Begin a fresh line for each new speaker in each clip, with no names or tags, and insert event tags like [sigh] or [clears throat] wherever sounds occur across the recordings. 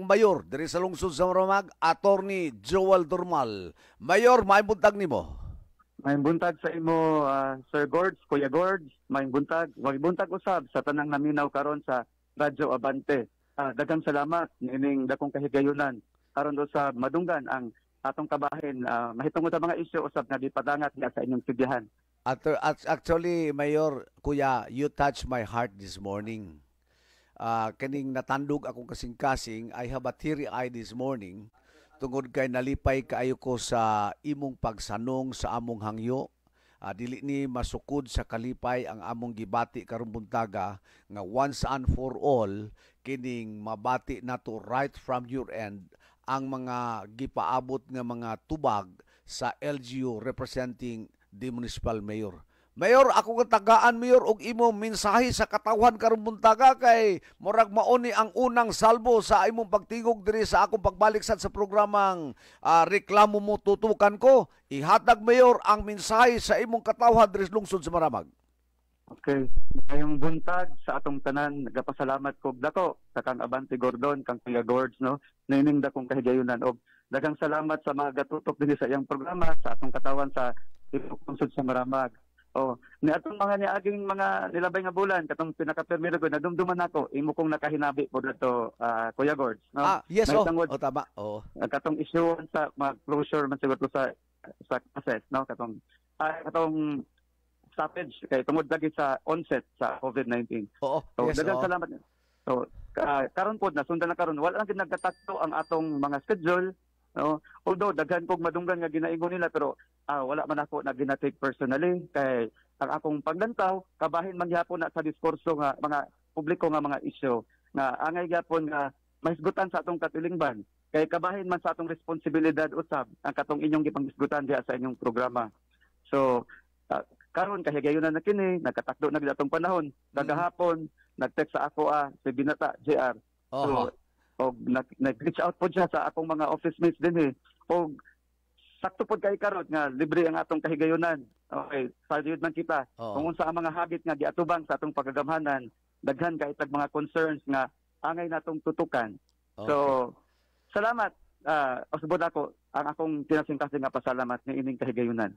Mayor diri sa lungsod sa Maramag, Attorney Joel Durmal. Mayor, may buntag
nimo. May buntag sa imo uh, Sir Gords, Kuya Gords, may buntag, may buntag usab sa tanang naminaw karon sa Radyo Abante. Uh, daghang salamat nining dakong kahigayunan karon do sa madunggan ang atong kabahin uh, mahitungod sa mga isyu usab nga gipadangat nga sa inyong tudyahan. Actually, Mayor, Kuya, you
touch my heart this morning uh, kaning natandog akong kasing-kasing, I have a teary eye this morning tungod kay nalipay kaayo ko sa imong pagsanong sa among hangyo. Uh, dili ni masukod sa kalipay ang among gibati karong buntaga nga once and for all kining mabati nato right from your end ang mga gipaabot nga mga tubag sa LGU representing the municipal mayor Mayor, ako tagaan, mayor og imo mensahe sa katawhan karon buntaga kay murag mauni ang unang salbo sa imong pagtingog diri sa akong pagbalik sa programang uh, reklamo mo tutukan ko.
Ihatag mayor ang mensahe sa imong katawhan diri lungsod sa Maramag. Okay. Ngayong buntag sa atong tanan, nagapasalamat ko dato sa kang Abante Gordon, kang Kuya Gords, no? Naining da kong kahigayunan. O, dagang salamat sa mga gatutok din sa iyang programa, sa atong katawan sa Ipok sa Maramag. Oh, ni atong mga ni mga nilabay nga bulan katong pinaka permiro ko nadumduman nako imo kong nakahinabi pod ato uh, ah, Kuya Gords, no? Ah, yes oh. Tangod, oh tama. Oh. Ah, katong issue sa mag closure man siguro sa sa process, no? Katong uh, katong stoppage kay tungod lagi sa onset sa COVID-19. oh. So, yes, daghang oh. salamat. So, uh, karon pod na sundan na karon wala lang gid nagkatakto ang atong mga schedule No? Although, daghan kong madunggan nga ginaingon nila, pero uh, wala man ako na ginatake personally. Kay ang akong paglantaw, kabahin man gyapon na sa diskurso nga mga publiko nga mga isyu nga angay gyapon nga mahisgutan sa atong katilingban. Kay kabahin man sa atong responsibilidad usab ang katong inyong gipanghisgutan diha sa inyong programa. So, uh, karon kahigayon na na kini, nagkatakdo na gyud atong panahon. Dagahapon, mm-hmm. nag-text sa ako ah, si Binata JR. Oh. So, o nag-reach out po siya sa akong mga office mates din eh. O sakto po kay karon nga libre ang atong kahigayunan. Okay, sayod man kita. Oo. Kung unsa ang mga habit nga giatubang sa atong pagagamhanan, daghan kay tag mga concerns nga angay natong tutukan. Okay. So, salamat. Uh, usbod ako ang akong tinasing nga pasalamat ni ining kahigayunan.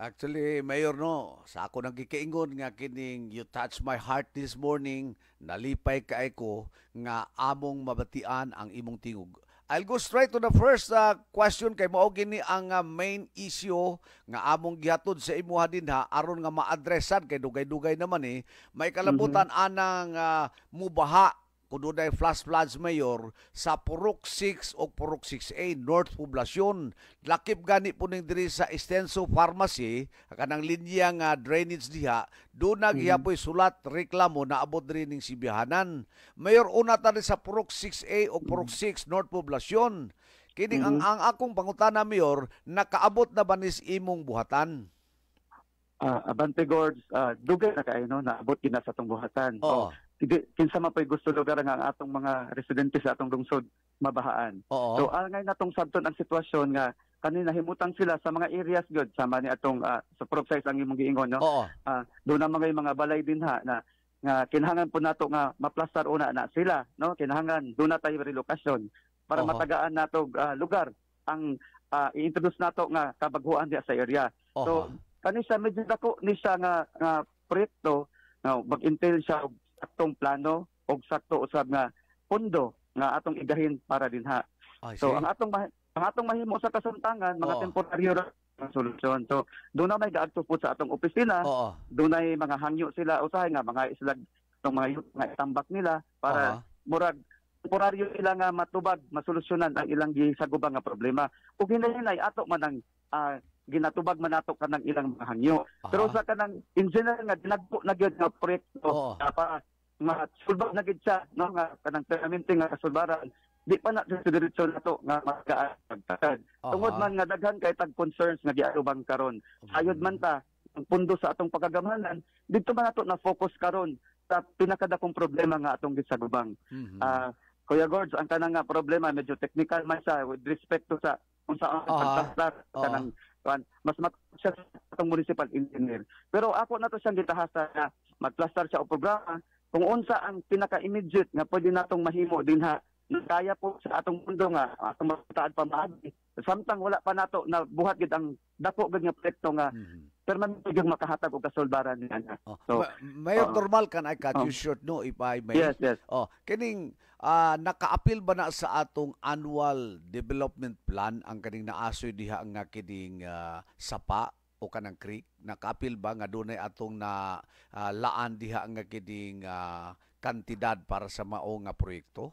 Actually, Mayor, no, sa ako nang gikiingon nga kining You Touch My Heart this morning, nalipay kay ko nga among mabatian ang imong tingog. I'll go straight to the first uh, question kay mao gini ang uh, main issue nga among gihatod sa imuha ha aron nga ma-addressan kay dugay-dugay naman eh may kalabutan mm-hmm. anang uh, mubaha kudunay flash floods mayor sa Purok 6 o Purok 6A North Poblacion. Lakip gani po ning diri sa Extenso Pharmacy kanang linya nga drainage diha do naghiapoy mm-hmm. sulat reklamo na abot diri ning sibihanan. Mayor una ta sa Purok 6A o Purok 6 mm-hmm. North Poblacion. Kining mm-hmm. ang, ang akong pangutana mayor nakaabot na ba nis
imong buhatan? uh, Abante Gords, uh, ah, dugay na kayo, no? naabot kina sa itong buhatan. Oh. So, kinsa pay gusto lugar nga atong mga residente sa atong lungsod mabahaan. Oo. So alangay natong sabton ang sitwasyon nga kani nahimutang sila sa mga areas gud sama ni atong uh, sa prop size ang imong giingon no. Uh, ah, do na mga mga balay din ha na nga kinahanglan po nato nga maplastar una na sila no kinahanglan do na tayo relocation para Oo. matagaan natog uh, ah, lugar ang uh, i-introduce nato nga kabaguhan diya sa area. Oo. So kani sa medyo dako ni siya nga, nga proyekto no mag-entail siya og saktong plano o sakto usab nga pondo nga atong igahin para dinha. So ang atong ang atong mahimo sa kasuntangan mga oh. temporaryo ng solusyon. So, doon na may gaadto po sa atong opisina. Oo. Doon ay mga hangyo sila usahay nga mga islag ng mga mga tambak nila para uh-huh. murag temporaryo nila nga matubag, masolusyonan ang ilang gisagubang nga problema. Ug hinay-hinay ato manang uh, ah, ginatubag man ka kanang ilang mga hangyo. Aha. Pero sa kanang engineer nga dinagpo na gyud nga proyekto oh. uh, para masulbad na gyud siya no nga kanang permanente nga kasulbaran di pa na sa diretso na to nga magkaagtad. Tungod man nga daghan kay tag concerns nga giarubang karon. Ayod man ta ang pundo sa atong pagagamhanan dito man nato na focus karon sa pinakadakong problema nga atong gisagubang. Mm-hmm. Uh, Kuya Gorge, ang kanang nga problema medyo technical man siya with respect to sa kung saan uh-huh. pagtastas uh-huh. kanang kan mas mat siya sa municipal engineer pero ako na to siyang gitahasa na magplaster siya og programa kung unsa ang pinaka immediate nga pwede natong mahimo dinha kaya po sa atong mundo nga atong mataad pa maagi samtang wala pa nato na buhat gid ang dako gid nga proyekto nga mhm pero man makahatag og kasulbaran niya na. Oh. So, Mayor uh, normal
kan I cut oh. you short no if I may. Yes, yes. Oh, kining uh, ah, nakaapil ba na sa atong annual development plan ang kaning naasoy diha nga kining uh, sapa o kanang creek nakaapil ba nga dunay atong na uh, laan diha nga kining uh, kantidad para sa mao nga proyekto?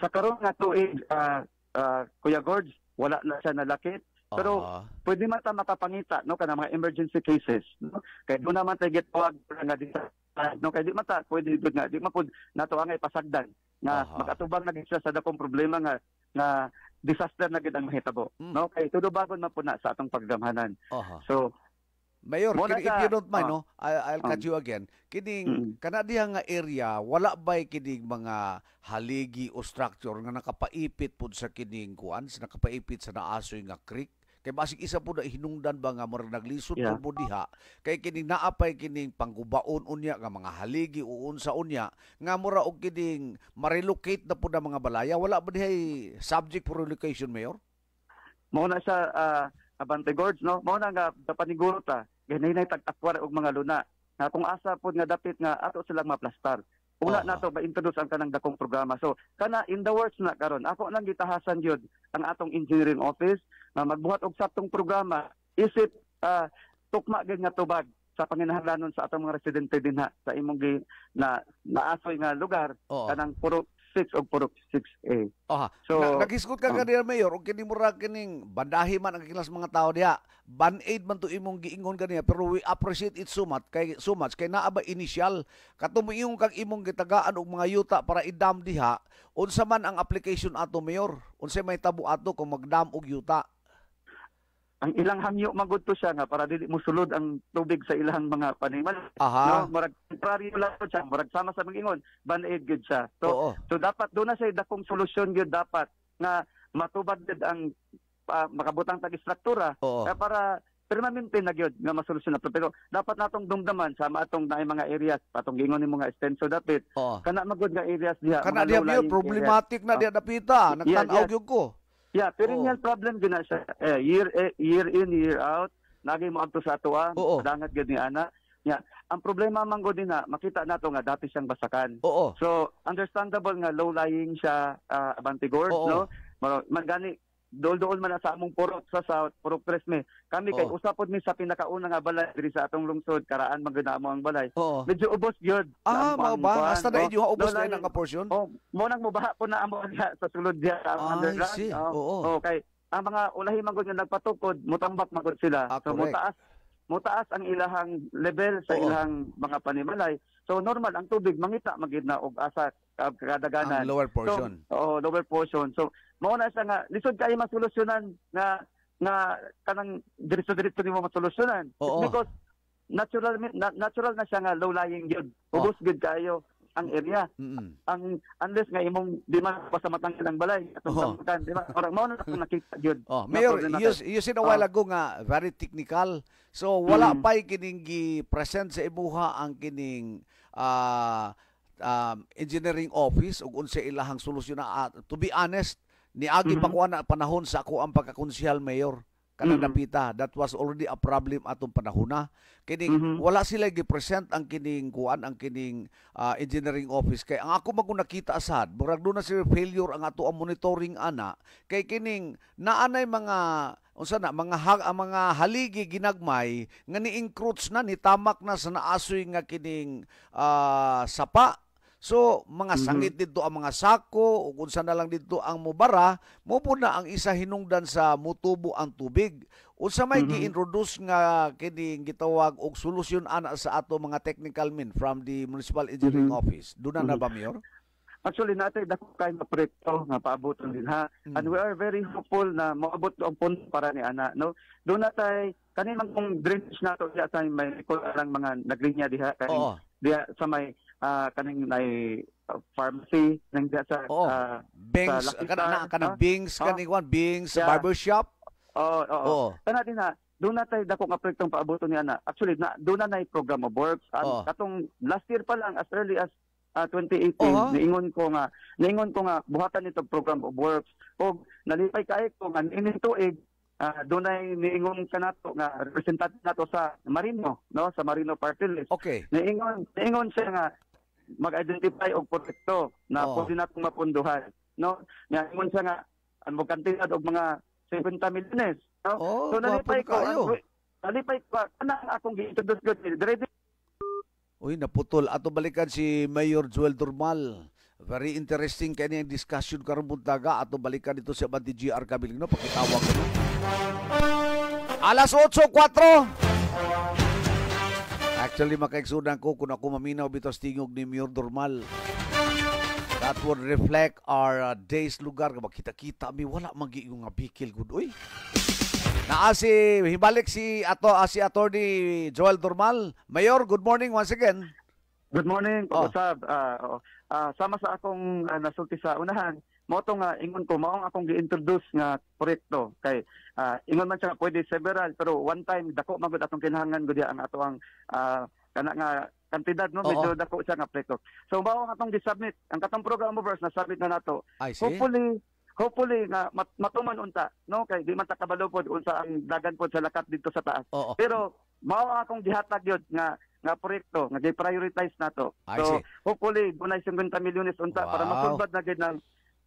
Sa karon nga tuig
uh, uh, Kuya Gorge, wala na siya nalakit pero uh-huh. pwede man ta makapangita no kana mga emergency cases no kay do naman ta get gitawag nga di no kay di man ta pwede gud nga di mapud nato ang pasagdan nga uh-huh. makatubang na siya sa dakong problema nga nga disaster na gid ang mahitabo mm. no kay tudo bagon man pud na sa atong pagdamhanan uh-huh. so Mayor, Muna kini, if you don't mind, oh, no,
I'll, catch um, you again. Kining, mm. -hmm. nga area, wala ba'y kining mga haligi o structure nga nakapaipit po sa kining kuan, sa nakapaipit sa naasoy nga creek? Kay basig isa po na hinungdan ba nga murag naglisod yeah. po diha kay kining naapay kining panggubaon unya nga mga haligi uun sa unya nga mura og kining marelocate na po na mga balaya wala ba dihay
subject for relocation mayor? Mao na sa uh, ah, Abante Gorge no mao na nga dapaniguro ta ganay na tag-akwar og mga luna na kung asa pod nga dapit nga ato silang maplastar Una uh-huh. nato ba introduce ang kanang dakong programa. So, kana in the words na karon, ako nang gitahasan yun ang atong engineering office nga ah, magbuhat og saktong programa isip uh, tukma gyud nga tubag sa panginahanglanon sa atong mga residente dinha sa imong gi, na naasoy nga lugar Oo. kanang puro 6 og puro 6A. Aha. So, na, nagisgot ka um, kanina,
ah. Mayor, og kini mura kining bandahi man ang kilas mga tao diha. Ban aid man to imong giingon kaniya pero we appreciate it so much kay so much kay naa ba initial katong imong kag imong gitagaan og mga yuta para idam diha unsa man ang application ato,
Mayor? Unsa may tabo ato kung magdam og yuta? ang ilang hamyo magudto siya nga para dili musulod ang tubig sa ilang mga panimal. Aha. No, murag temporary lang po siya, murag sama sa ingon, banaid gud siya. So, Oo. so dapat do na say dakong solusyon gud dapat nga matubad gud ang uh, makabutang tag istruktura eh, para permanente na gyud nga masolusyon nato pero dapat natong dumdaman sa atong naay mga areas patong gingon ni mga extenso dapit Oo. kana magud nga areas diha kana diha problematic areas. na diha dapita nagtanaw yeah, yeah. gyud ko Yeah, perennial Oo. Oh. problem gina siya. Eh, year eh, year in year out nagay mo adto sa tuwa, Oo. dangat gid ni ana. Yeah. Ang problema man din na makita nato nga dati siyang basakan. Oo. So, understandable nga low lying siya uh, Abantigor, Oo. no? Mar- gani dool-dool man sa among purok sa south, purok Tresme. Kami kay oh. usapod mi sa pinakauna nga balay diri sa atong lungsod karaan maganda mo ang balay. Oh. Medyo ubos gyud. Ah, mao ba? Hasta na oh. inyo ubos na ang portion. Oh, mo nang mubaha po na amo sa sulod diha ang ah, underground. Oh. Oo. Oh. Oh. kay ang mga ulahi man gud nga nagpatukod, mutambak magud sila. Ah, so mutaas mutaas ang ilahang level sa Oo. ilahang mga panimalay. So normal ang tubig mangita magid na og asa ah, kadaganan. Ang lower portion. So, oh, lower portion. So mao na siya nga lisod kay masolusyonan nga nga kanang diretso-diretso nimo masolusyonan Oo. because natural na, natural na siya nga low lying gyud ubos oh. gyud kayo ang area mm-hmm. ang unless nga imong di man pa sa matang ilang balay atong oh. di ba orang mao na nakita gyud oh mayor you you sin a while ah. ago nga very
technical so wala mm. -hmm. pay kining gi present sa imuha ang kining uh, um, engineering office ug unsa ilahang solusyon na uh, to be honest ni agi mm-hmm. na panahon sa ako ang pagkakonsyal mayor kanang mm-hmm. napita that was already a problem atong panahona kining mm-hmm. wala sila gi-present ang kining kuan ang kining uh, engineering office kay ang ako magko nakita asad murag do na si failure ang ato ang monitoring ana kay kining naanay mga unsa na mga hag, ang mga haligi ginagmay nga ni-encroach na ni tamak na sa naasoy nga kining uh, sapa So, mga mm-hmm. sangit mm-hmm. dito ang mga sako, o kung saan na lang dito ang mubara, mupo na ang isa hinungdan sa mutubo ang tubig. O sa may mm-hmm. gi-introduce nga kining gitawag og solusyon ana sa ato mga technical men from the Municipal Engineering mm-hmm. Office. Doon na, mm-hmm. na ba,
mm-hmm. Mayor? Actually, natay dako kay mapreto nga paabot din ha. Mm. And we are very hopeful na maabot ang punto para ni ana no. Do na kanin man kung drainage nato diha sa may lang mga naglinya diha kay oh. diha sa may uh, kaning nay pharmacy nang sa oh, uh, Bings kana na kana Bings oh. kaning one Bings yeah. barbershop. Oo, oh, Oh, oh. Kana din na do na tay dako nga proyektong paabot ni ana. Actually na doon na nay program of works oh. katong last year pa lang as early as uh, 2018 uh niingon ko nga niingon ko nga buhatan nito program of works og nalipay kay ko nga ining tuig uh, dunay niingon kanato eh, ah, nga representante nato sa Marino no sa Marino Party List. Okay. Niingon niingon siya nga mag-identify og protekto na oh. pwede natong mapunduhan. No? Nga ingon siya nga ang magkantinad og mga 70 milyones. No? Oh, so nalipay ko. Kayo. Nalipay ko. Ano ang akong gi-introduce ko? Dire Uy, naputol. Ato balikan
si Mayor Joel Durmal. Very interesting kay niyang discussion karon buntaga. Ato balikan ito sa Banti GR Kabiling. No? Pakitawag ko. Alas 8.04. Actually, makaigsunan ko kung ako maminaw bitas tingog ni Muir Dormal. That would reflect our uh, day's lugar. Makita-kita, mi wala magiing nga bikil gud. Uy! Naa si, hibalik si, ato, uh, attorney Joel Dormal. Mayor, good morning once again. Good morning,
oh. Usab. Uh, ah, uh, ah, sama sa akong uh, nasulti sa unahan, moto nga ingon ko mao akong gi-introduce nga proyekto kay uh, ingon man siya pwede several pero one time dako magud atong kinahanglan gud ang ato ang uh, kana nga kantidad no Oo. dako siya nga proyekto. So mao ang atong gi-submit ang katong program mo na submit na nato. Hopefully hopefully nga mat matuman unta no kay di man ta kabalo pod unsa ang dagan pod sa lakat didto sa taas Oo. pero mao akong gihatag yun nga nga proyekto nga gi-prioritize nato so hopefully gunay 50 milyones unta Wow. para masulbad na gid nang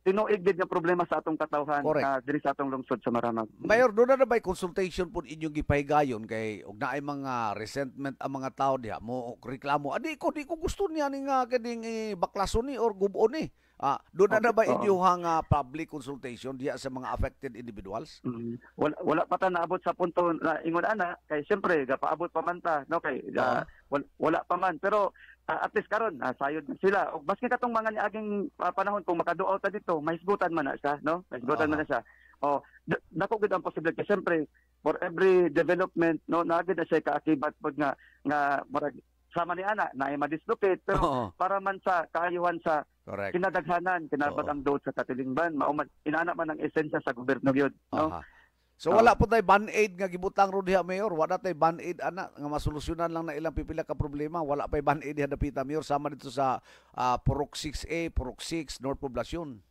tinuig din yung problema sa atong katawhan Correct. uh, diri sa atong lungsod sa Maranag. Mayor, doon na, na ba consultation po inyong gipahigayon
kay og naay mga resentment ang mga tao diha mo reklamo. Adi ah, ko di ko gusto niya ni nga kining eh, baklason ni or gubon ni. Ah, doon na, na ba inyong uh, public
consultation diha sa mga affected individuals? Mm-hmm. Wala, wala pa ta naabot sa punto na ingon ana kay siyempre gapaabot pa man ta no kay uh, uh-huh. Ah, wala, wala pa man pero uh, at least karon uh, sayod sila og baski katong mga niaging uh, panahon kung makaduaw ta dito mahisgutan man na siya no mahisgutan uh-huh. man na siya oh nako gid ang possibility syempre for every development no na gid na siya kaakibat pag nga nga murag sama ni ana na ay madislocate pero uh-huh. para man sa kaayuhan sa Correct. kinadaghanan kinabat ang dot sa katilingban mauman inana man ang esensya sa gobyerno gyud no uh-huh. So ah. wala po tay ban-aid nga gibutang ro diha mayor,
wala tay ban-aid ana nga masolusyonan lang na ilang pipila ka problema, wala pay ban-aid diha dapita mayor sama dito sa uh, Purok 6A, Purok 6 North Poblacion.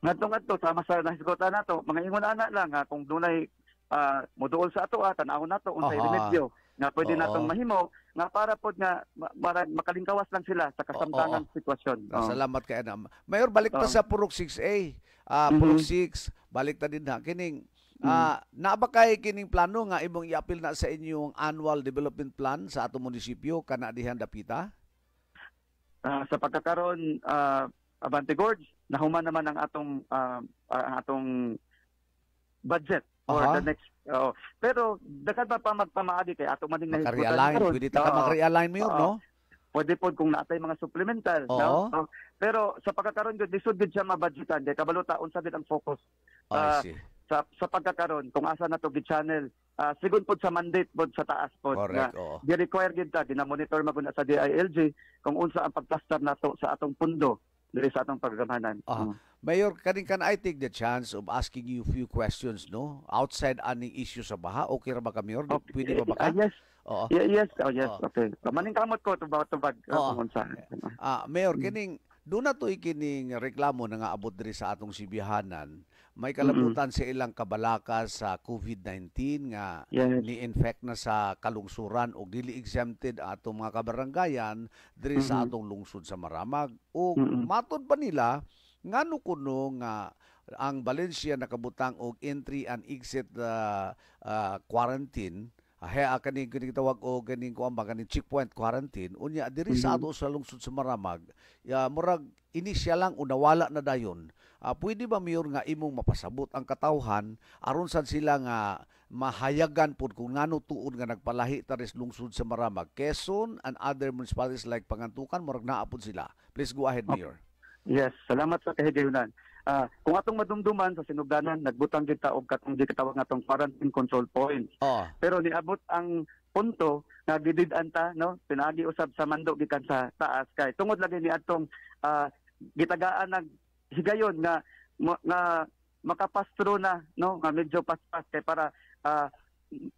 Ngadto ngadto sama
sa nasigot na to, mga ingon ana lang ha, ah, kung dunay uh, moduol sa ato ah, tan na to unsay remedyo nga pwede Oo. natong mahimo nga para pod nga mara, makalingkawas lang sila
sa kasamtangang Oo. sitwasyon. Oh. Salamat kay ana. Mayor balik ta sa Purok 6A, uh, mm-hmm. Purok mm-hmm. 6, balik ta din ha kining Uh, ah, mm. nabakay kining plano nga imong iapil na sa inyong annual development plan sa ato munisipyo kana dihan dapita?
Uh, sa pagkakaron uh, ah, Abante Gorge, nahuman naman ang atong uh, ang atong budget for uh-huh. the next uh, pero dakat pa pa magpamaadi kay atong maning nahisgutan realign pwede ta uh, mag-realign mo yun uh, no pwede pod kung natay mga supplemental uh-huh. no uh, pero sa pagkakaron gud lisod gud siya mabudgetan kay kabalo ta unsa din ang focus uh, I see sa, sa pagkakaroon kung asa na to channel uh, sigun pod sa mandate pod sa taas pod Correct, na oo. di require gid ta ginamonitor mapud sa DILG kung unsa ang pagplastar nato sa atong pundo diri sa atong paggamhanan. Uh, mm. Mayor, kaning can I take the
chance of asking you few questions no outside ani issue sa baha? Okay ra ba ka Mayor? Okay. Pwede ba ba Uh, yes. Oo. Yeah, yes, oh, yes. Oo. Okay. Kamaning kamot ko tubag tubag uh, unsa. Ah, Mayor, mm. kining do na to ikining reklamo na nga abot diri sa atong sibihanan may kalabutan mm-hmm. sa ilang kabalaka sa COVID-19 nga yes. ni-infect na sa kalungsuran o dili exempted atong mga kabarangayan diri mm-hmm. sa atong lungsod sa Maramag o mm-hmm. matod pa nila ngano kuno nga ang Valencia nakabutang og entry and exit uh, uh, quarantine Ahe ah, kani kini tawag o ganing ko ang kaning checkpoint quarantine unya diri sa ato sa lungsod sa Maramag ya murag ini siya lang unawala na dayon uh, pwede ba mayor nga imong mapasabot ang katawhan aron sad sila nga mahayagan pud kung ngano tuod nga nagpalahi taris lungsod sa Maramag Quezon and other municipalities like Pangantukan murag
naa pod sila please go ahead ah, mayor Yes, salamat sa kahigayunan. Uh, kung atong madumduman sa sinugdanan, nagbutang kita og katong gitawag nga atong quarantine control point. Oh. Pero niabot ang punto nga gidid anta no pinaagi usab sa mando gikan sa taas kay tungod lagi ni atong uh, gitagaan nag higayon nga nga makapastro na no nga medyo paspas kay para uh,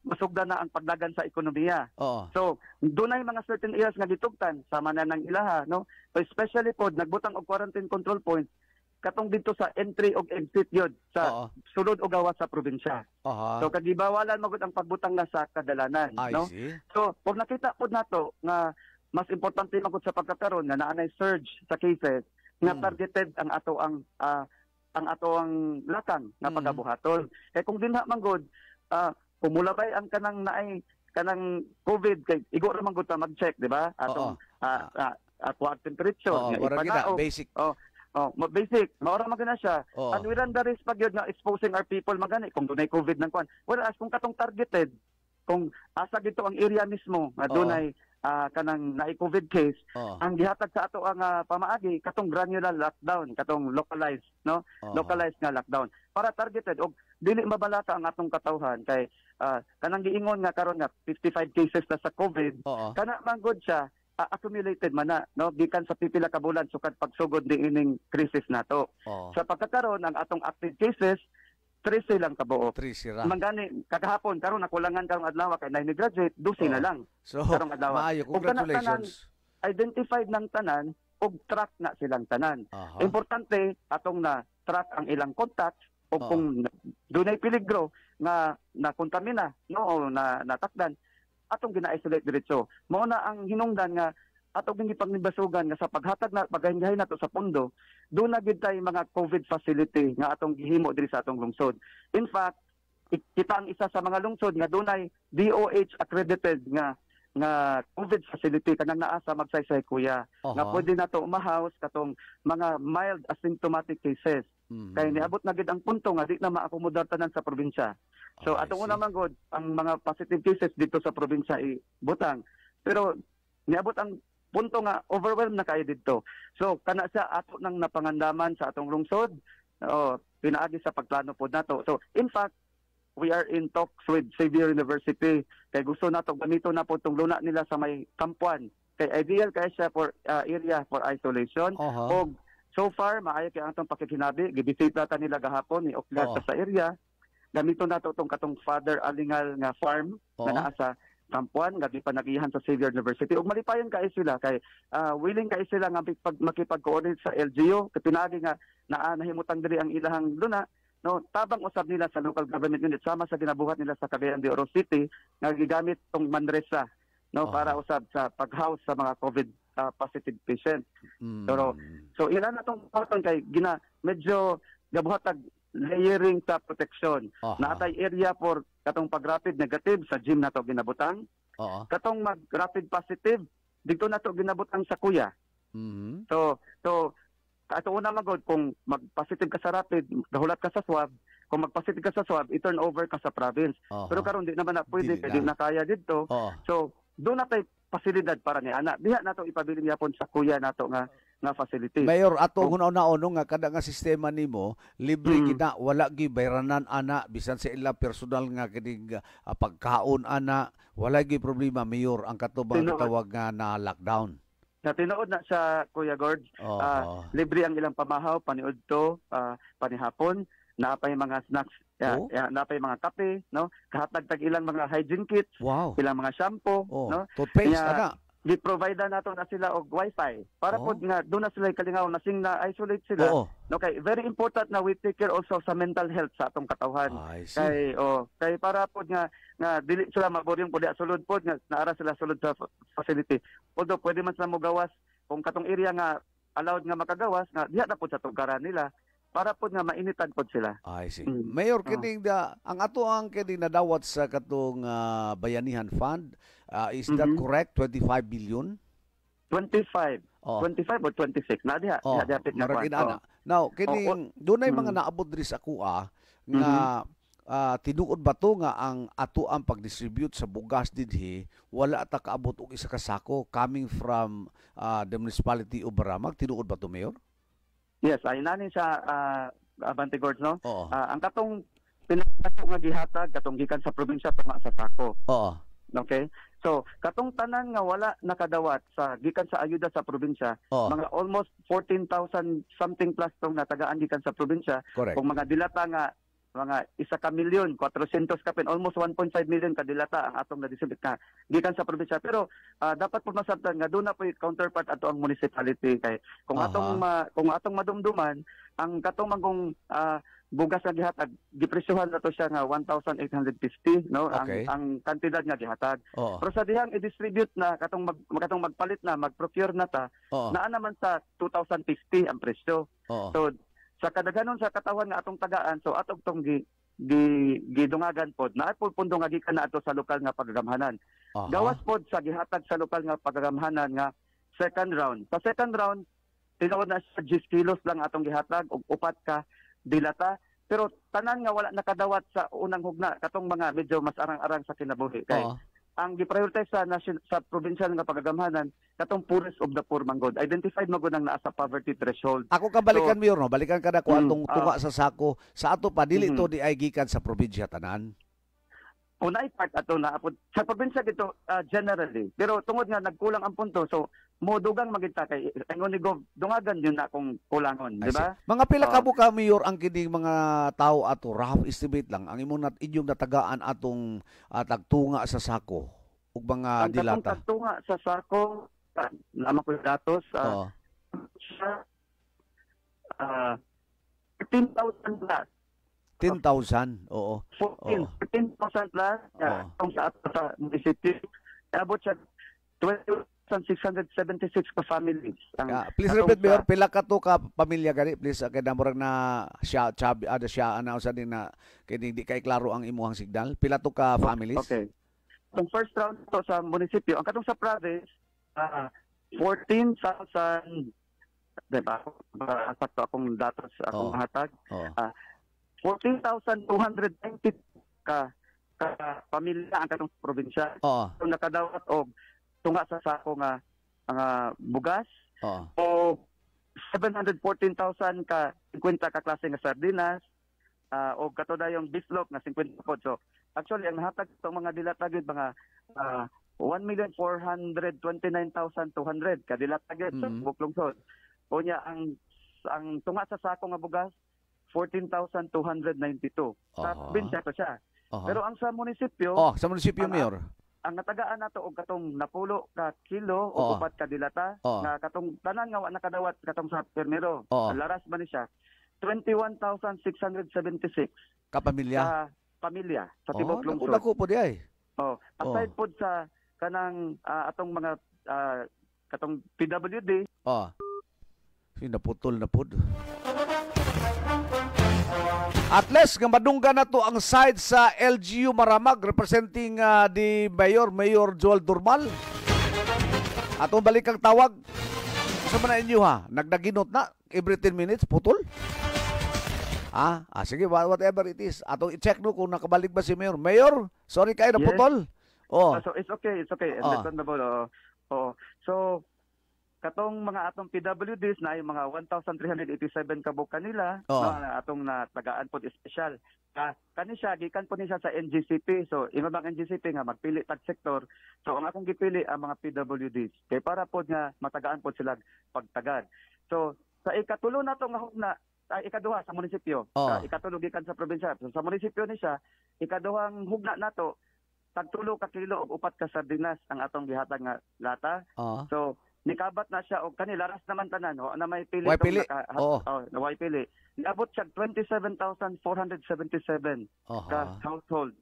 masugda na ang paglagan sa ekonomiya. Oo. So, dunay mga certain areas nga gitugtan sama na ng ilaha no. So, especially pod nagbutang og quarantine control points katong dito sa entry og exit yod sa Oo. sulod og gawa sa probinsya. Uh-huh. So kagibawalan magud ang pagbutang na sa kadalanan, I no? See. So pag nakita pod nato nga mas importante magud sa pagkakaroon nga naanay surge sa cases, nga hmm. targeted ang ato ang uh, ang ato ang lakang nga mm. pagabuhaton. Kay eh, kung dinha man gud uh, ah, pumulabay ang kanang naay kanang COVID kay igo ra man gud ta mag-check, di ba? Atong oh, uh, uh, uh, temperature oh, nga Basic. Oh, Oh, basic, maura magana siya. Oh. And we run the risk pag yun na exposing our people magani kung dunay COVID nang kwan. Wala as kung katong targeted kung asa gito ang area mismo na dunay oh uh, kanang na COVID case oh. ang gihatag sa ato ang uh, pamaagi katong granular lockdown katong localized no oh. localized nga lockdown para targeted og dili mabalata ang atong katawhan kay uh, kanang giingon nga karon nga 55 cases na sa COVID oh. kana manggod siya uh, accumulated man na no gikan sa pipila ka bulan sukad pagsugod ni ining crisis nato oh. sa pagkakaron ang atong active cases 13 lang kabuo. 13 ra. Mangani kakahapon karon nakulangan karong adlaw kay nine graduate 12 oh. na lang. So, karong adlaw. Maayo, congratulations. Tanan, identified ng tanan og track na silang tanan. Uh -huh. Importante atong na track ang ilang contacts o oh. kung dunay peligro nga nakontamina no o na natakdan atong gina-isolate diretso. Mao na ang hinungdan nga at og hindi pangbasugan nga sa paghatag na paghahingahin nato sa pondo do na gid tay mga COVID facility nga atong gihimo diri sa atong lungsod. In fact, kita ang isa sa mga lungsod nga dunay DOH accredited nga nga COVID facility kanang naa sa magsaysay kuya uh-huh. nga pwede nato umahouse katong mga mild asymptomatic cases. Mm-hmm. Kaya niabot na gid ang punto nga di na maakomodar tanan sa probinsya. So oh, atong una man god ang mga positive cases dito sa probinsya ibutang. Pero niabot ang punto nga overwhelmed na kayo dito. so kana sa ato nang napangandaman sa atong lungsod oh pinaagi sa pagplano pod nato so in fact we are in talks with Xavier University kay gusto nato ganito na po tong luna nila sa may kampuan kay ideal kay siya for uh, area for isolation uh-huh. og so far maayo kay ang atong pakikinabi gibisita ta nila gahapon ni Oklas uh oh. sa area gamito nato tong katong father alingal nga farm uh na oh. naa sa Sampuan nga gipanagihan sa Xavier University ug malipayon kay sila kay uh, willing kay sila nga pag makipag-coordinate sa LGU kay pinaagi nga naa nahimutang diri ang ilahang luna no tabang usab nila sa local government unit sama sa ginabuhat nila sa Cagayan de Oro City nga gigamit tong manresa no oh. para usab sa pag-house sa mga COVID uh, positive patient. Mm. Pero so ila na tong kay gina medyo gabuhatag layering sa protection. Uh-huh. Natay area for katong pag-rapid negative sa gym na to ginabutang. Uh-huh. Katong mag-rapid positive, dito na to ginabutang sa kuya. Mm-hmm. So, so ato una magod kung mag-positive ka sa rapid, dahulat ka sa swab, kung mag-positive ka sa swab, i-turn over ka sa province. Uh-huh. Pero karon di naman na pwede, di, na kaya dito. Uh-huh. So, doon na tayo pasilidad para ni ana diha nato ipabilin yapon sa kuya nato nga nga facility. Mayor, ato so,
una-unaon nga kada nga sistema nimo libre mm. kita wala gi bayranan ana bisan sa ila personal nga kining uh, pagkaon ana wala gi problema mayor ang katubang tawag nga na lockdown.
Na tinuod na sa Kuya Gord, oh. uh, ah, libre ang ilang pamahaw paniudto uh, ah, panihapon napay mga snacks yeah, oh? napay mga kape no kahatag tag ilang mga hygiene kits wow. ilang mga shampoo oh. no toothpaste Kaya, ana gi-provide nato na sila og wifi para oh. pod nga do na sila kalingaw nasing na isolate sila Oo. Oh. no kay very important na we take care also sa mental health sa atong katawhan ah, kay oh kay para pod nga nga dili sila maboryong pod sulod pod nga naara sila sulod sa facility although pwede man sila mogawas kung katong area nga allowed nga makagawas nga diha na pod sa tugaran nila para po nga mainitan po sila. Ah, I see.
Mm. Mayor, ah. kining uh. da, ang ato ang kining nadawat sa katong uh, bayanihan fund, Uh, is mm-hmm. that correct? 25 billion? 25. Oh.
25 or 26. Na diha, oh. diha dapit na kwarto. Oh. Now, kini oh, oh.
dunay mga mm-hmm. naabot diri sa kuha nga mm-hmm. Uh, tinuod ba to nga ang ato ang pagdistribute sa bugas didhi wala ta kaabot og isa ka sako coming from uh, the municipality of Baramag tinuod ba to mayor
Yes ay nani sa uh, Abante Gorge no Oo. Uh, ang katong pinakato nga gihatag katong gikan sa probinsya tama sa sako Oo. Okay So, katong tanan nga wala nakadawat sa gikan sa ayuda sa probinsya, oh. mga almost 14,000 something plus tong natagaan gikan sa probinsya, Correct. kung mga dilata nga mga isa ka milyon, 400 ka almost 1.5 million kadilata ang atong na disubit ka gikan sa probinsya. Pero uh, dapat po masabtan nga doon na po counterpart ato ang municipality kay kung uh-huh. atong ma, kung atong madumduman ang katong mangong uh, bugas nga gihatag gipresyohan na to siya nga 1850 no okay. ang ang kantidad nga gihatag Oo. pero sa dihang i-distribute na katong mag, katong magpalit na mag-procure na ta Oo. naa naman sa 2050 ang presyo Oo. so sa kadaghanon sa katawan nga atong tagaan so atong tong gi gi gidungagan pod na apol pundo nga gikan na ato sa lokal nga pagagamhanan uh-huh. gawas pod sa gihatag sa lokal nga pagagamhanan nga second round sa second round tinawad na sa 10 kilos lang atong gihatag og upat ka dilata pero tanan nga wala nakadawat sa unang hugna katong mga medyo mas arang-arang sa kinabuhi kay Oo. ang giprioritize sa nation, sa provincial nga pagagamhanan katong poorest of the poor manggod identified magud ang naa sa poverty threshold Ako ka balikan So-
mo no? balikan kada ko kung Mm, atong ah. tunga sa sako sa
ato pa dili Mhm. to di ay gikan sa probinsya tanan. unay part ato na apod sa probinsya dito ah, generally pero tungod nga nagkulang ang punto so modugan magita kay ingon eh, ni gov dungagan yun na kung kulangon di ba mga pila ka
buka ah, mayor ang kining mga tao ato rough estimate lang ang imong nat inyong natagaan atong uh, tagtunga sa sako
ug mga ang dilata ang tagtunga sa sako uh, ko datos uh, oh. uh, 15,000 plus
10,000 oo 14 oh.
15,000 plus uh, oh. sa, sa munisipyo abot siya 20 1,676 ka families. Ang, yeah, please repeat Mayor,
pila ka to ka pamilya gani please uh, kay namurag na siya chab ada siya announce din na kay di kay klaro ang imuhang signal. Pila to ka families? Okay. Ang
first round to sa munisipyo, ang katong sa province uh, 14,000 diba? Para sakto akong datos akong oh. hatag. Oh. Uh, ah, 14,290 ka, ka pamilya ang katong probinsya. Oh. So nakadawat og tunga sa sako nga nga bugas Oo. o 714,000 ka 50 ka klase nga sardinas uh, o kato dayong bislok nga 50 po. So actually ang hatag tong mga dilatagid mga uh, ah, 1,429,200 ka dilatagid mm-hmm. sa buklungsod. O niya ang ang tunga sa sako nga bugas 14,292. Uh-huh. Sa probinsya ko siya. Uh-huh. Pero ang sa munisipyo... Oh, sa munisipyo, ang, Mayor ang natagaan nato og katong napulo ka kilo o Oo. upat ka dilata Oo. katong tanan nga nakadawat katong sa pernero. Ang laras ba ni siya? 21,676 ka pamilya sa pamilya sa Tibok Lungsod. Naku po di ay. Oh, aside Oh. pod sa kanang ah, atong mga ah, katong PWD, Oh. putol na pod.
At least, madungga na to ang side sa LGU Maramag representing uh, the Mayor, Mayor Joel Durmal. Atong balik ang tawag. Sa so, inyo ha, nagdaginot na every 10 minutes, putol. Ah, ah sige, whatever it is. Atong i-check no kung nakabalik ba si Mayor. Mayor, sorry kayo na yes. putol.
Oh. Ah, so it's okay, it's okay. Oh. Understandable. Oh. oh. So katong mga atong PWDs na yung mga 1,387 kabog kanila, oh. na atong natagaan po special. Ka, kani siya, gikan po ni siya sa NGCP. So, imo bang NGCP nga magpili tag sector. So, ang akong gipili ang mga PWDs. Kay para po nga matagaan po sila pagtagad. So, sa ikatulo na itong na uh, ikaduha sa munisipyo. Oh. Uh, ikatulo gikan sa probinsya. So, sa munisipyo ni siya, ikaduhang hugna na nato tagtulo ka kilo o upat ka sardinas ang atong gihatag nga lata. Oh. So nikabat na siya og kanila ras naman tanan ho na may pili Why pili? Naka, oh. oh na way pili niabot siya 27,477 uh-huh. ka household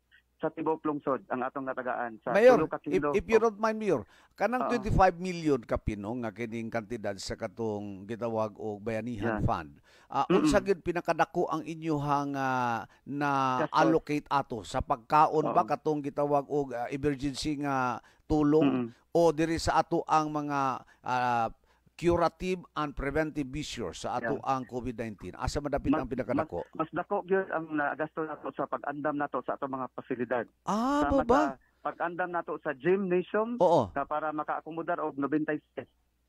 sa Tibok Lungsod ang atong natagaan sa Mayor, Tulo If, if you
don't mind Mayor, kanang uh-huh. 25 million ka Pinong nga kining kantidad sa katong gitawag og bayanihan yeah. fund. Uh, mm-hmm. unsa gid pinakadako ang inyohang uh, na allocate ato sa pagkaon uh-huh. ba katong gitawag og uh, ah, emergency nga tulong mm-hmm. o diri sa ato ang mga uh, curative and preventive measures sa ato yeah. ang COVID-19? Asa madapit ang pinakadako?
Mas, mas dako gyud ang nagasto nato sa pag-andam nato sa ato mga pasilidad. Ah, Sama ba? Sa pag-andam nato sa gymnasium Oo. na para maka-accommodate og 96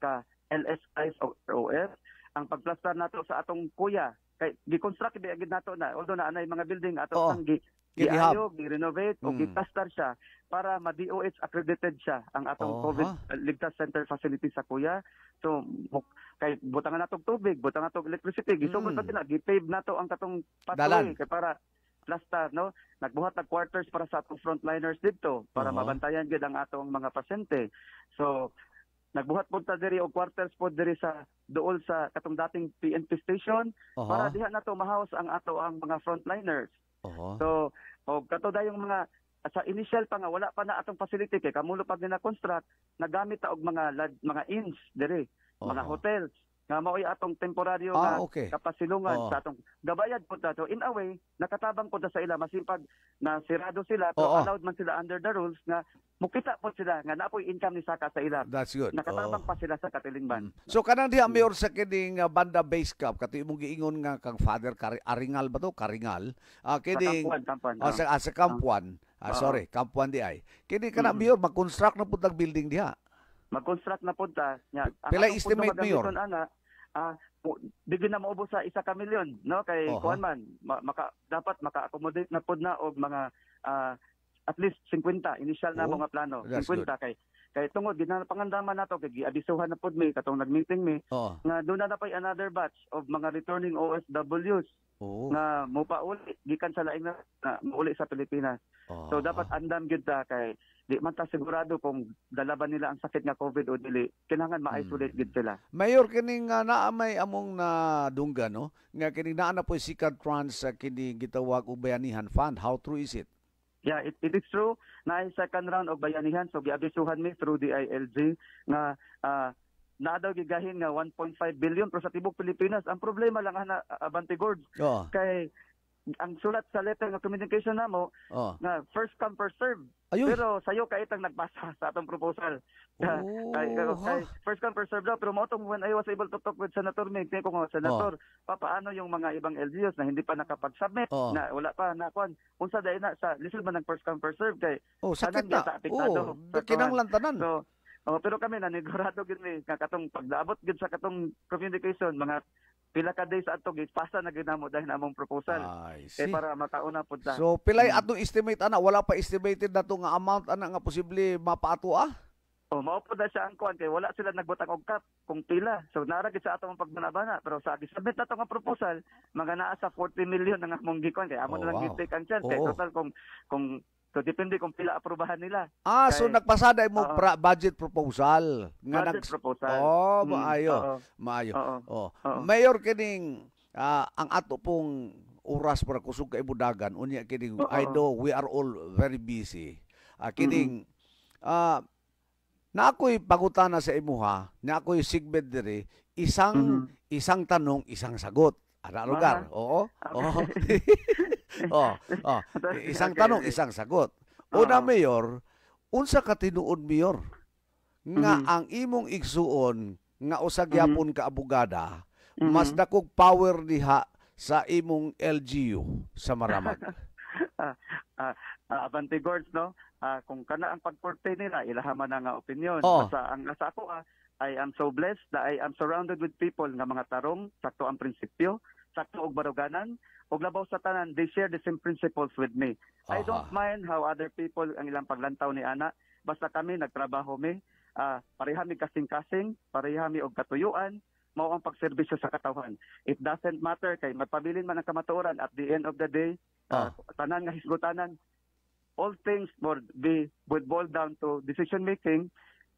ka LSIs o OF ang pagplastar nato sa atong kuya kay gikonstruct ba gid nato na although na anay mga building ato sang gi Gihayog, gi-renovate o mm. gitastar siya para ma-DOH accredited siya ang atong Oha. COVID ah, Ligtas Center facility sa Kuya. So kay butangan natog tubig, butangan natog electricity, gisugod mm. pa gi-pave na nato ang katong pathway kay para plaster, no nagbuhat ng quarters para sa atong frontliners dito para uh-huh. mabantayan gid ang atong mga pasyente so nagbuhat pud ta diri o quarters pod diri sa dool sa katong dating PNP station uh-huh. para diha nato mahouse ang ato ang mga frontliners Oho. So, og kato da yung mga sa initial pa nga wala pa na atong facility kay kamulo pag nina construct nagamit ta og mga lad, mga inns dire, mga hotels nga mao atong temporaryo ah, nga okay. kapasilungan Oo. Oh. sa atong gabayad po dato in a way nakatabang po ta sa ila masimpag na sirado sila pero Oo. allowed man sila under the rules nga mukita po sila nga napoy income ni saka sa ila That's good. nakatabang Oo. Oh. pa sila sa katilingban mm. So kanang diha
mayor sa kining uh, banda base camp kati imong giingon nga kang father Kari- Aringal ba to? Karingal. Ah kining Kampuan, Kampuan, ah, sa, ah, sa Kampuan. Ah, Oo. Ah. sorry, Kampuan di ay. Kini kana mm. mayor mag-construct na pud ng building diha
mag-construct na pod ta nya pila estimate mayor ana ah uh, bigyan na maubos sa isa ka milyon no kay uh-huh. man ma- maka, dapat maka-accommodate na pod na og mga uh, at least 50 initial na oh, mga plano 50 good. kay kay tungod gina pangandaman nato kay giabisuhan na pod mi katong nagmeeting mi oh. nga do na napay another batch of mga returning OSWs
oh. nga
uli gikan sa laing na, na muuli sa Pilipinas. Oh. So ah. dapat andam gyud ta kay di man ta sigurado kung dalaban nila ang sakit nga COVID o dili. Kinahanglan ma-isolate hmm. gid sila. Mayor
kining uh, naa may among na dungga no nga kining naa na po sikat trans uh, kini
gitawag og bayanihan fund. How true is it? Yeah, it, it is true. Na second round of bayanihan so giabisuhan mi through the ILG nga uh, na daw gigahin nga 1.5 billion pero sa tibok Pilipinas ang problema lang ana ah, ah, ah, abante gord oh. kay ang sulat sa letter ng communication namo oh. nga first come first serve Ayun. pero sayo kay itang nagbasa [laughs] sa atong proposal [laughs] oh, ay, uh, kay, first come first serve daw pero mo when I was able to talk with Senator Meg ko nga Senator oh. papaano yung mga ibang LGUs na hindi pa nakapag-submit oh. na wala pa na kuan unsa dai na sa lisod man ng first come first serve kay oh, sakit na. Sa oh, sa kinanglan so, Oh, pero kami na nigurado gid ni kakatong pagdaabot gid sa katong communication mga pila ka days ato gid pasa na gid namo dahil among proposal kay eh, para makauna pud ta. So pila hmm.
atong estimate ana wala pa estimated nato nga amount ana nga posible mapaato ah. Oh, mao pud na siya
ang kuan kay wala sila nagbutang og cap kung pila. So nara gid sa atong pagbanabana pero sa gisubmit nato nga proposal mga naa sa 40 million nga among gikuan kay amo oh, na lang wow. gitake ang chance oh, kay total kung kung So depende kung pila aprobahan nila. Ah, Kaya, so
nagpasada mo pra- budget proposal. Nga budget nags- proposal. Oh, hmm, maayo. Uh-oh. Maayo. Uh-oh. Oh. Uh-oh. Mayor kining uh, ang ato pong oras para kusog kay budagan unya kining Uh-oh. I know we are all very busy. Uh, kining mm-hmm. uh, na ako'y pagutana sa imuha, na ako'y sigbed diri, isang mm-hmm. isang tanong, isang sagot. Ara ah. lugar? Ma. Oo. Okay. Oo. [laughs] oh, oh. Isang tanong, isang sagot. Una, uh Mayor, unsa ka tinuod, Mayor, nga mm-hmm. ang imong igsuon nga usag mhm. yapon mm-hmm. ka abogada, mm-hmm. mas dakog power diha sa imong LGU sa Maramag. [laughs]
ah, ah, ah, Abante Gords, no? Ah, kung kana ang pagporte nila, ilahaman na nga opinion. Oh. Sa, ang, sa ako, ah, I am so blessed that I am surrounded with people nga mga tarong, sakto ang prinsipyo, sakto og baruganan, og labaw sa tanan, they share the same principles with me. Aha. I don't mind how other people ang ilang paglantaw ni ana, basta kami nagtrabaho mi, uh, ah, parehami kasing-kasing, mi og katuyuan, mao ang pagserbisyo sa katawhan. It doesn't matter kay magpabilin man ang kamatuoran at the end of the day, ah. ah tanan nga hisgutanan, all things would be would boil down to decision making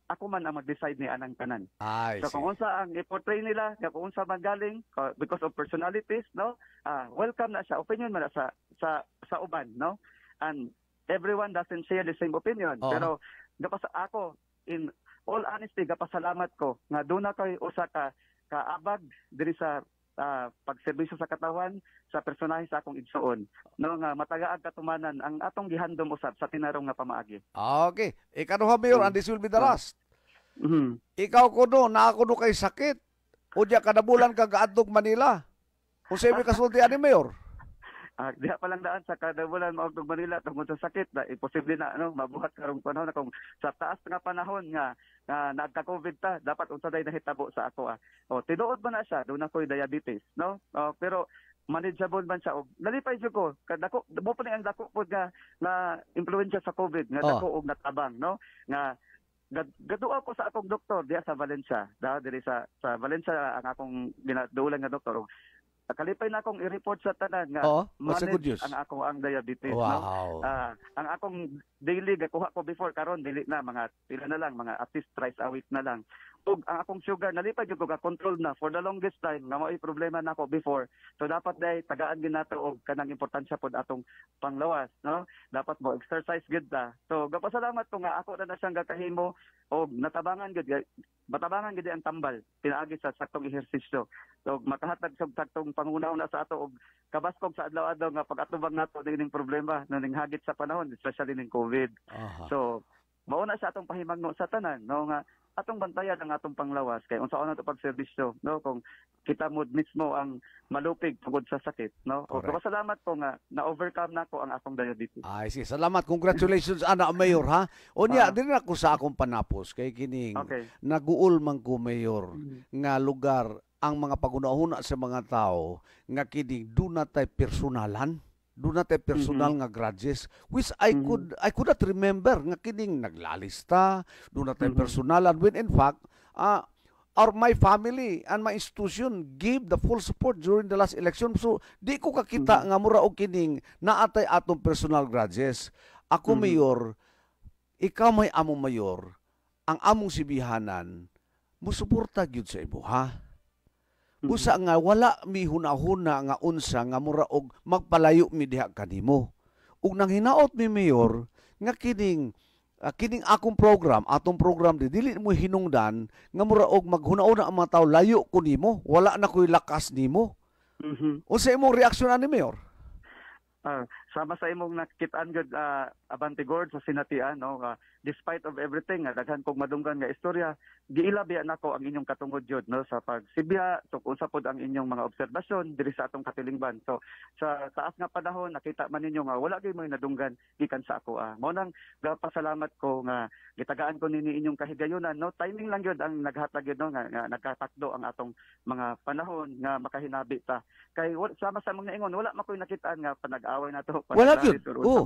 ako man ang mag-decide ni anang Kanan.
Ah, so kung
unsa ang i-portray nila, kung unsa magaling because of personalities, no? Uh, welcome na sa opinion man sa sa sa uban, no? And everyone doesn't share the same opinion. Oh. Pero gapas ako in all honesty gapasalamat ko nga do na kay usa ka kaabag diri sa uh, pagserbisyo sa katawan sa personahe sa akong igsoon. No nga matagaag katumanan ang atong gihandom usab sa tinarong nga pamaagi.
Ah, okay. Ikaduha mayor mm. and this will be the last.
Mm-hmm. Ikaw kuno na ako no kay sakit.
O diya kadabulan kag adtog Manila. Kung sa kasulti ani mayor.
Ah, diha pa lang daan sa kada bulan maog og Manila tungod sa sakit na imposible na ano mabuhat karong panahon kung sa taas nga panahon nga na nagka COVID ta dapat unsa day nahitabo sa ako ah. O tinuod ba na siya do na koy diabetes no? Oh, pero manageable man siya og nalipay jud ko kadako mo pa ang dako pod nga na influenza sa COVID nga oh. dako oh. og natabang no? Nga gaduwa ko sa akong doktor diya sa Valencia da diri sa sa Valencia ang akong ginadaulan nga doktor Kalipay na akong i-report sa tanan nga Oo, what's oh, the good manage ang akong ang diabetes. Wow. No? Ah, ang akong daily gakuha ko before karon dili na mga pila na lang mga at least thrice a week na lang. Ug ang akong sugar nalipay jud ko ka control na for the longest time nga mao'y problema na ako before. So dapat dai tagaan gid nato og kanang importansya pod atong panglawas, no? Dapat mo exercise gid ta. So gapasalamat ko nga ako na na siyang gakahimo og natabangan gid matabangan gid ang tambal pinaagi sa saktong ehersisyo So makahatag sa tatong pangunaw na sa ato og kabaskog sa adlaw-adlaw nga pag-atubang nato ning problema na ning hagit sa panahon especially ning COVID. Aha. So mao na sa atong pahimangno sa tanan no nga atong bantayan ang atong panglawas kay unsa na to pagserbisyo no kung kita mo mismo ang malupig tungod sa sakit no o okay. salamat po nga na overcome na ko ang akong diabetes ay sige salamat
congratulations [laughs] ana mayor ha unya uh, ah. na ko sa akong panapos kay kining okay. naguol man ko mayor mm-hmm. nga lugar ang mga pagunahuna sa mga tao nga kining do na tay personalan do na tay personal mm-hmm. nga grudges which I mm-hmm. could I could not remember nga kining naglalista do na tay mm-hmm. personalan when in fact uh, ah, or my family and my institution give the full support during the last election. So, di ko kakita mm-hmm. nga mura og kining naatay atong personal grudges. Ako mm-hmm. mayor, ikaw may among mayor, ang among sibihanan, musuporta gyud sa ibuha ha? Busa nga wala mi hunahuna nga unsa nga muraog magpalayo mi diha kanimo. Ug nang hinaot mi mayor nga kining uh, kining akong program, atong program di dili mo hinungdan nga muraog og maghunauna ang mga tawo layo ko nimo, wala na koy lakas nimo. mm Unsa imong reaksyon ani mayor?
Uh, sama sa imong nakitaan gud uh, ah, abante gord sa sinatian no uh, despite of everything uh, daghan kog madunggan nga istorya giila nako ang inyong katungod jud no sa pagsibya so unsa pod ang inyong mga obserbasyon diri sa atong katilingban so sa taas nga panahon nakita man ninyo nga wala kay may nadunggan gikan sa ako uh. mao nang gapasalamat ko nga gitagaan ko nini inyong kahigayunan no timing lang gyud ang naghatag yun, no nga, nga nagkatakdo ang atong mga panahon nga makahinabi ta kay sama sa mga ingon wala makoy nakitaan nga panag-away nato wala yun. Oo. Oh.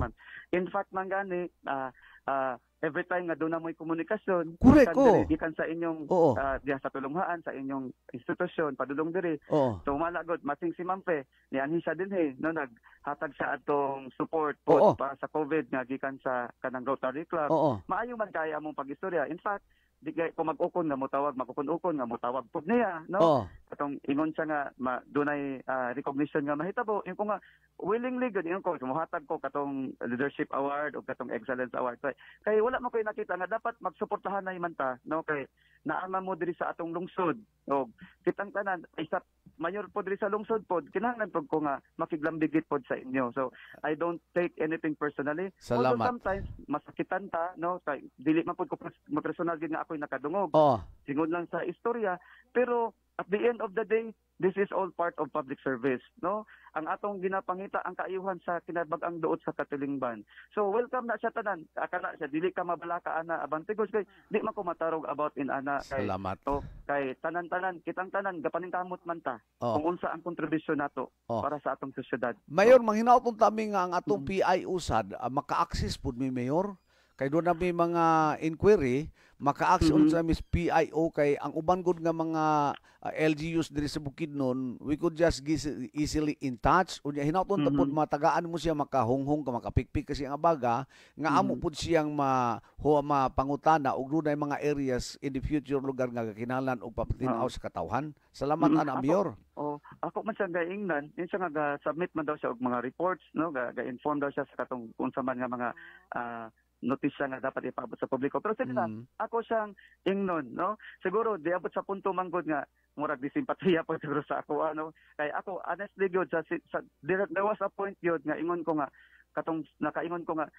In fact, man gani, uh, ah, uh, ah, every time nga doon na mo'y komunikasyon. Correct, oo. Oh. Ikan sa inyong, oo. Oh. Uh, ah, diya sa tulunghaan, sa inyong institusyon, padulong diri. Oh. So, malagod, masing si Mampe, niyan siya din eh, no, naghatag sa atong support po oh. para sa COVID nga gikan sa kanang Rotary Club. Oo. Oh. Maayo man kaya among pag-istorya. In fact, di kay ko mag-ukon nga mutawag magukon-ukon nga mutawag pud niya no oh. atong ingon siya nga ma, dunay uh, recognition nga mahitabo yung ko nga willingly gud yung ko sumuhatag ko katong leadership award o katong excellence award kay, kay wala mo kay nakita nga dapat magsuportahan na man ta no kay naama mo diri sa atong lungsod og kitang tanan isa mayor pod sa lungsod pod kinahanglan pod ko nga makiglambigit pod sa inyo so i don't take anything personally Salamat. although sometimes masakitan ta no dili man pod ko personal gid nga ako'y nakadungog oh. Singon lang sa istorya pero at the end of the day, this is all part of public service, no? Ang atong ginapangita ang kaayuhan sa kinabag-ang duot sa Katilingban. So welcome na sa tanan. Akala sa dili ka mabalaka ana abantigos kay di man ko matarog about in ana kay Salamat. to kay tanan-tanan kitang tanan gapanintamot man ta. Oh. Kung unsa ang kontribusyon nato oh. para sa atong sosyedad.
Mayor, so, manghinaot tong tami nga ang atong mm-hmm. PI usad ah, maka-access pud mi mayor kay do na may mga inquiry maka-action mm-hmm. sa Miss PIO kay ang uban gud nga mga uh, ah, LGUs diri sa Bukidnon we could just get easily in touch unya hinauton mm-hmm. tapod matagaan mo siya makahunghong ka makapikpik kasi ang abaga nga mm-hmm. amo pud siyang ma ho mapangutana og dunay mga areas in the future lugar nga kakinalan og papatinaw uh-huh. sa katawhan
salamat mm-hmm. ana mayor oh ako man sa gaingnan siya nga ga submit man daw siya og mga reports no ga, ga inform daw siya sa katong unsa man nga mga uh, notisya nga dapat ipaabot sa publiko. Pero sila, mm. ako siyang ingnon, no? Siguro, diabot sa punto manggod nga, murag disimpatiya po [laughs] siguro sa ako, ano? Kaya ako, honestly, yun, sa, sa, there was a point yun, nga, ingon ko nga, katong nakaingon ko nga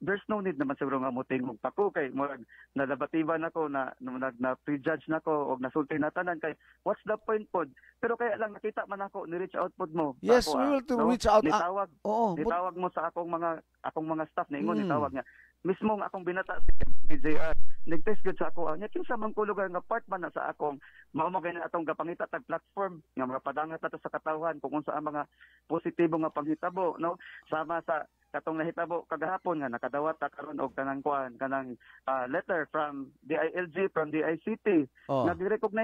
there's no need naman siguro nga mo tingog pa ko kay murag nadabatiban nako na na, na prejudge nako og nasulti na tanan kay what's the point pod pero kaya lang nakita man ako ni reach out pod mo yes ako, we ah, will to no? reach out ah, nitawag uh, oo, nitawag but... mo sa akong mga akong mga staff na ingon mm. nitawag nga mismo nga akong binata si JR nagtest gud sa ako ah. nya kinsa man ko lugar nga part man na sa akong mao man kay atong gapangita tag platform nga mga padangat nato sa katawhan kung unsa ang mga positibo nga panghitabo no sama sa katong nahitabo kagahapon nga nakadawat ta karon og kanang kuan kanang uh, letter from DILG from DICT oh. na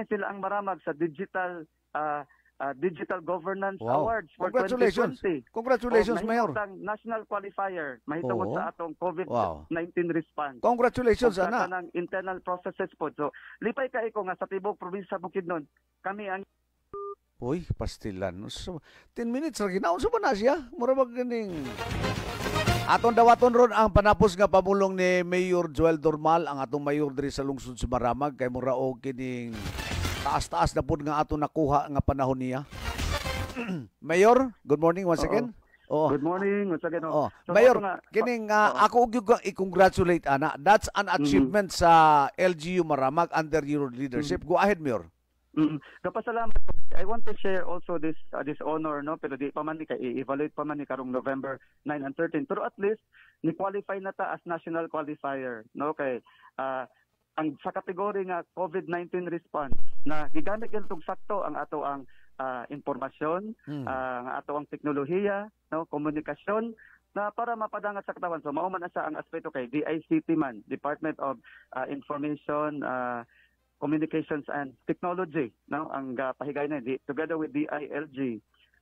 sila ang maramag sa digital uh, uh, Digital Governance wow. Awards for Congratulations. 2020. Congratulations, oh, Mayor. National Qualifier, mahitungod oh. sa atong COVID-19 wow. response. Congratulations, Pagka ana. ng internal processes po. So, lipay ka ko nga sa Tibog Probinsya Bukidnon, kami ang
Uy, pastilan. So, 10 minutes ra ginaon sa ba na siya? Mura ba ganing... Aton dawaton ron ang panapos nga pamulong ni Mayor Joel Dormal ang atong mayor diri sa lungsod sa Maramag kay mura og kining Taas-taas na pud nga ato nakuha nga panahon niya. [clears throat] Mayor, good morning once again. Oh. Good morning, once again. Oh. So, Mayor, nga, kining uh, oh. ako gyud i-congratulate ana. That's an mm-hmm. achievement mm -hmm. sa LGU Maramag under your leadership. Mm -hmm. Go ahead, Mayor. Mm. Mm-hmm.
Kapasalamat. I want to share also this uh, this honor no pero di pa man ni ka i-evaluate pa man ni karong November 9 and 13 pero at least ni qualify na ta as national qualifier no kay uh, ang sa kategory nga COVID-19 response na gigamit yan tong sakto ang ato ang uh, impormasyon, hmm. uh, ang ato ang teknolohiya, no, komunikasyon na para mapadangat sa katawan. So mao man asa ang aspeto kay DICT man, Department of uh, Information uh, Communications and Technology, no, ang uh, pahigay na together with DILG.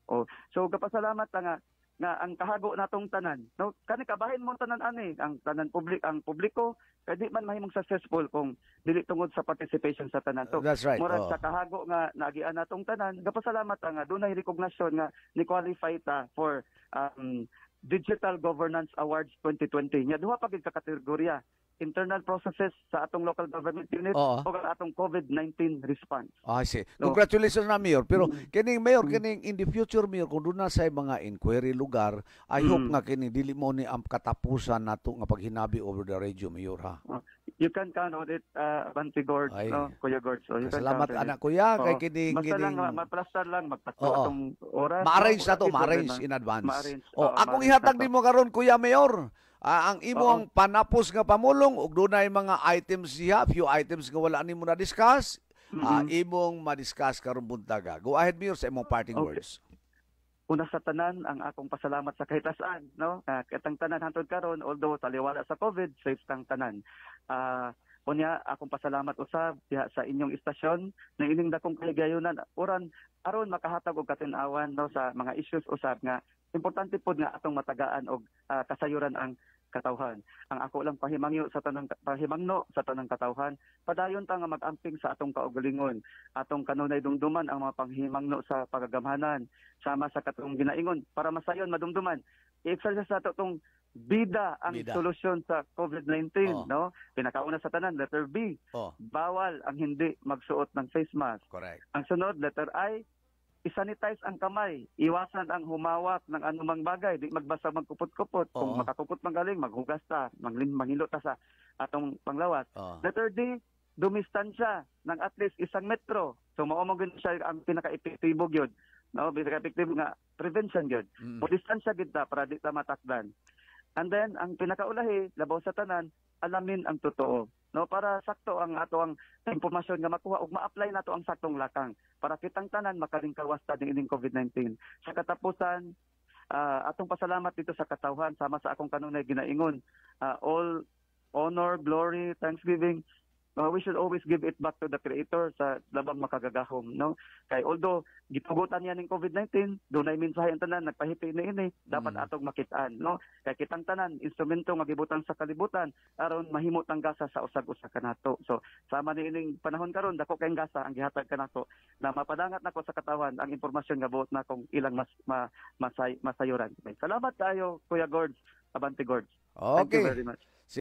Oh, so kapasalamat nga na ang kahago natong tanan no kani kabahin mo tanan ani ang tanan public ang publiko kadi man mahimong successful kung dili tungod sa participation sa tanan so That's right. murag oh. sa kahago nga nagian natong tanan gapasalamat nga ah, dunay recognition nga ni qualify ta for um, Digital Governance Awards 2020 nya duha pa gid ka kategorya internal processes sa atong local government unit Oo. o atong COVID-19 response.
Oh, I see. Congratulations na, Mayor. Pero mm. kining Mayor, mm. kining in the future, Mayor, kung doon na sa mga inquiry lugar, I mm. hope nga kining dili mo ni ang katapusan nato nga paghinabi over the radio, Mayor, ha? Ah,
you can count on it, uh, ah, Banti Gord, no? Kuya Gord. So you Salamat, anak Kuya. Oh. Kay kining, Basta kining... lang, maplastar lang, magpatuwa oh, oh. itong oras. Ma-arrange na to, ma-arrange in advance. Ma-arrange. Oh, akong ihatag din
mo karon Kuya Mayor. Uh, ang imong uh-huh. panapos nga pamulong ug dunay mga items siya, few items nga wala nimo na discuss, ah, mm-hmm. uh, imong ma-discuss karon
buntaga. Ah. Go ahead Mayor sa imong parting okay. words. Una sa tanan ang akong pasalamat sa kahitasan, no? Uh, katang tanan hantod karon although taliwala sa COVID, safe tang tanan. Uh, Unya, akong pasalamat usab diha sa inyong istasyon na ining dakong kaligayonan oran aron makahatag og katinawan no sa mga issues usab nga Importante po nga atong matagaan og uh, kasayuran ang katawhan. Ang ako lang pahimangyo sa tanang pahimangno sa tanang katawhan, padayon ta nga mag-amping sa atong kaugalingon, atong kanunay dumduman ang mga panghimangno sa pagagamhanan, sama sa katong ginaingon para masayon madumduman. I-exercise ato tong bida ang bida. solusyon sa COVID-19, oh. no? Pinakauna sa tanan, letter B. Oh. Bawal ang hindi magsuot ng face mask. Correct. Ang sunod, letter I, isanitize ang kamay, iwasan ang humawak ng anumang bagay, di magbasa magkupot-kupot. Kung makakupot man galing, maghugas ta, manglin, manghilo ta sa atong panglawas. Oo. The third day, dumistansya ng at least isang metro. So maumagin siya ang pinaka-epektibo yun. No, pinaka-epektibo nga, prevention yun. Mm. O distansya gid ta para di ta matakdan. And then, ang pinakaulahi, labaw sa tanan, alamin ang totoo no para sakto ang ato ang impormasyon nga makuha ug ma-apply nato ang saktong lakang para kitang tanan makaringkawas ta ning ining COVID-19 sa katapusan uh, atong pasalamat dito sa katawhan sama sa akong kanunay ginaingon uh, all honor glory thanksgiving uh, we should always give it back to the creator sa labang makagagahom no kay although gitugutan yan ng COVID-19 dunay mensahe ang tanan nagpahiti ni ini eh. dapat mm. atong makitaan no kay kitang tanan instrumento nga gibutan sa kalibutan aron mahimot ang gasa sa usag-usa kanato so sama ni ining panahon karon dako kay gasa ang gihatag kanato na mapadangat nako sa katawan ang impormasyon nga buot na kung ilang mas ma, masay, masayuran salamat kayo kuya Gords abante Gords okay. thank you very much